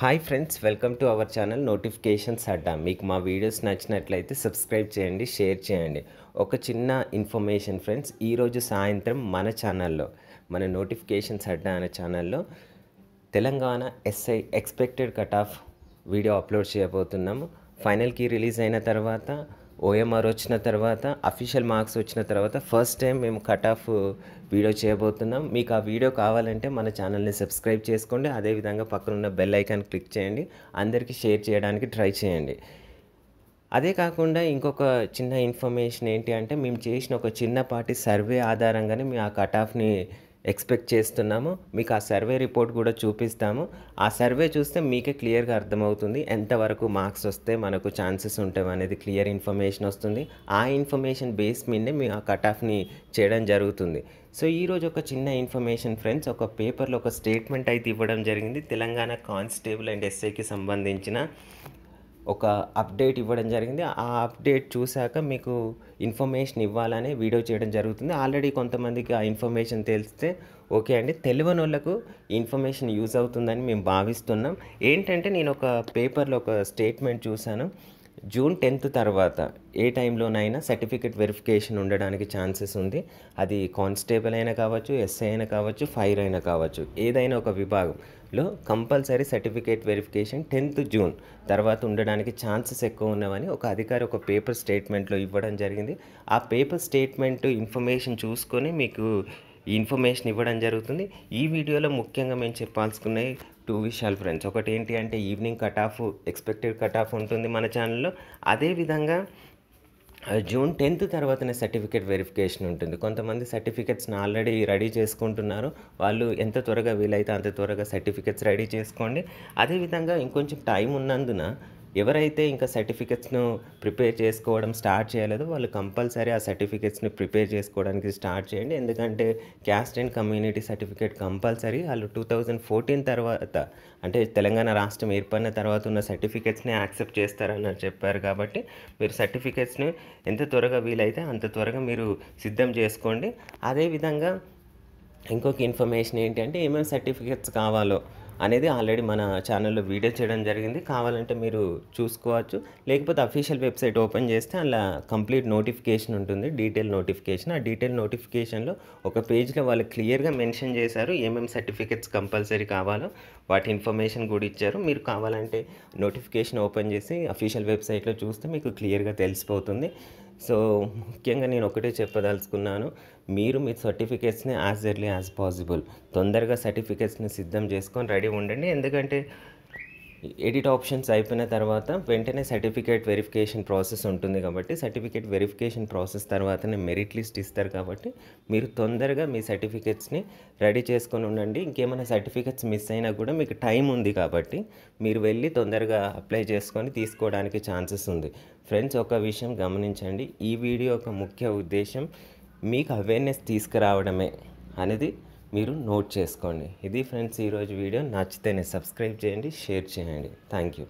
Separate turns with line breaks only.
hi friends welcome to our channel notifications Adda మీకు మా videos నచ్చినట్లయితే సబ్స్క్రైబ్ చేయండి షేర్ చేయండి ఒక చిన్న ఇన్ఫర్మేషన్ ఫ్రెండ్స్ ఈరోజు సాయంత్రం మన ఛానల్లో మన నోటిఫికేషన్స్ అడ్డా అనే ఛానల్లో Telangana SI expected cut off video upload చేయబోతున్నాము ఫైనల్కి రిలీజ్ అయిన తర్వాత ఓఎంఆర్ వచ్చిన తర్వాత అఫీషియల్ మార్క్స్ వచ్చిన తర్వాత ఫస్ట్ టైం మేము కట్ ఆఫ్ వీడియో చేయబోతున్నాం మీకు ఆ వీడియో కావాలంటే మన ఛానల్ని సబ్స్క్రైబ్ చేసుకోండి అదేవిధంగా పక్కనున్న బెల్ ఐకాన్ క్లిక్ చేయండి అందరికీ షేర్ చేయడానికి ట్రై చేయండి అదే కాకుండా ఇంకొక చిన్న ఇన్ఫర్మేషన్ ఏంటి అంటే మేము చేసిన ఒక చిన్నపాటి సర్వే ఆధారంగానే మేము ఆ కట్ ఆఫ్ని ఎక్స్పెక్ట్ చేస్తున్నాము మీకు ఆ సర్వే రిపోర్ట్ కూడా చూపిస్తాము ఆ సర్వే చూస్తే మీకే క్లియర్గా అర్థమవుతుంది ఎంతవరకు మార్క్స్ వస్తే మనకు ఛాన్సెస్ ఉంటాయి అనేది క్లియర్ ఇన్ఫర్మేషన్ వస్తుంది ఆ ఇన్ఫర్మేషన్ బేస్ మీదే మీ ఆ కట్ ఆఫ్ని చేయడం జరుగుతుంది సో ఈరోజు ఒక చిన్న ఇన్ఫర్మేషన్ ఫ్రెండ్స్ ఒక పేపర్లో ఒక స్టేట్మెంట్ అయితే ఇవ్వడం జరిగింది తెలంగాణ కానిస్టేబుల్ అండ్ ఎస్ఐకి సంబంధించిన ఒక అప్డేట్ ఇవ్వడం జరిగింది ఆ అప్డేట్ చూశాక మీకు ఇన్ఫర్మేషన్ ఇవ్వాలని వీడియో చేయడం జరుగుతుంది ఆల్రెడీ కొంతమందికి ఆ ఇన్ఫర్మేషన్ తెలిస్తే ఓకే అండి తెలియని వాళ్ళకు ఇన్ఫర్మేషన్ యూజ్ అవుతుందని మేము భావిస్తున్నాం ఏంటంటే నేను ఒక పేపర్లో ఒక స్టేట్మెంట్ చూశాను జూన్ టెన్త్ తర్వాత ఏ టైంలోనైనా సర్టిఫికేట్ వెరిఫికేషన్ ఉండడానికి ఛాన్సెస్ ఉంది అది కానిస్టేబుల్ అయినా కావచ్చు ఎస్ఐ అయినా కావచ్చు ఫైర్ అయినా కావచ్చు ఏదైనా ఒక విభాగంలో compulsory certificate verification tenth June తర్వాత ఉండడానికి ఛాన్సెస్ ఎక్కువ ఉన్నవని ఒక అధికారి ఒక పేపర్ స్టేట్మెంట్లో ఇవ్వడం జరిగింది ఆ పేపర్ స్టేట్మెంట్ ఇన్ఫర్మేషన్ చూసుకొని మీకు ఇన్ఫర్మేషన్ ఇవ్వడం జరుగుతుంది ఈ వీడియోలో ముఖ్యంగా మేము చెప్పాల్సుకున్నాయి టూ విషయాలు ఫ్రెండ్స్ ఒకటి ఏంటి అంటే evening cut off expected cut off ఉంటుంది మన ఛానల్లో అదేవిధంగా జూన్ టెన్త్ తర్వాతనే సర్టిఫికేట్ వెరిఫికేషన్ ఉంటుంది కొంతమంది సర్టిఫికేట్స్ని ఆల్రెడీ రెడీ చేసుకుంటున్నారు వాళ్ళు ఎంత త్వరగా వీలైతే అంత త్వరగా సర్టిఫికేట్స్ రెడీ చేసుకోండి అదేవిధంగా ఇంకొంచెం టైం ఉన్నందున ఎవరైతే ఇంకా సర్టిఫికెట్స్ను ప్రిపేర్ చేసుకోవడం స్టార్ట్ చేయలేదో వాళ్ళు కంపల్సరీ ఆ సర్టిఫికెట్స్ని ప్రిపేర్ చేసుకోవడానికి స్టార్ట్ చేయండి ఎందుకంటే caste and community certificate compulsory వాళ్ళు టూ థౌజండ్ ఫోర్టీన్ తర్వాత అంటే తెలంగాణ రాష్ట్రం ఏర్పడిన తర్వాత ఉన్న సర్టిఫికెట్స్ని యాక్సెప్ట్ చేస్తారని చెప్పారు కాబట్టి మీరు సర్టిఫికెట్స్ని ఎంత త్వరగా వీలైతే అంత త్వరగా మీరు సిద్ధం చేసుకోండి అదేవిధంగా ఇంకొక ఇన్ఫర్మేషన్ ఏంటంటే ఏమేమి సర్టిఫికెట్స్ కావాలో అనేది ఆల్రెడీ మన ఛానల్లో వీడియో చేయడం జరిగింది కావాలంటే మీరు చూసుకోవచ్చు లేకపోతే అఫీషియల్ వెబ్సైట్ ఓపెన్ చేస్తే అలా కంప్లీట్ నోటిఫికేషన్ ఉంటుంది డీటెయిల్ నోటిఫికేషన్ ఆ డీటెయిల్ నోటిఫికేషన్లో ఒక పేజ్లో వాళ్ళు క్లియర్గా మెన్షన్ చేశారు ఏమేమి సర్టిఫికెట్స్ కంపల్సరీ కావాలో వాటి ఇన్ఫర్మేషన్ కూడా ఇచ్చారు మీరు కావాలంటే నోటిఫికేషన్ ఓపెన్ చేసి అఫీషియల్ వెబ్సైట్లో చూస్తే మీకు క్లియర్గా తెలిసిపోతుంది సో ముఖ్యంగా నేను ఒకటే చెప్పదలుచుకున్నాను మీరు మీ సర్టిఫికేట్స్ని యాజ్ ఎర్లీ యాజ్ పాసిబుల్ తొందరగా సర్టిఫికేట్స్ని సిద్ధం చేసుకొని రెడీ రెడీ ఉండండి ఎందుకంటే ఎడిట్ ఆప్షన్స్ అయిపోయిన తర్వాత వెంటనే సర్టిఫికేట్ వెరిఫికేషన్ ప్రాసెస్ ఉంటుంది కాబట్టి సర్టిఫికేట్ వెరిఫికేషన్ ప్రాసెస్ తర్వాతనే మెరిట్ లిస్ట్ ఇస్తారు కాబట్టి మీరు తొందరగా మీ సర్టిఫికేట్స్ని రెడీ చేసుకొని ఉండండి ఇంకేమైనా సర్టిఫికేట్స్ మిస్ అయినా కూడా మీకు టైం ఉంది కాబట్టి మీరు వెళ్ళి తొందరగా అప్లై చేసుకొని తీసుకోవడానికి ఛాన్సెస్ ఉంది ఫ్రెండ్స్ ఒక విషయం గమనించండి ఈ వీడియో యొక్క ముఖ్య ఉద్దేశం మీకు అవేర్నెస్ తీసుకురావడమే అనేది మీరు నోట్ చేసుకోండి ఇది ఫ్రెండ్స్ ఈరోజు వీడియో నచ్చితేనే సబ్స్క్రైబ్ చేయండి షేర్ చేయండి థ్యాంక్ యూ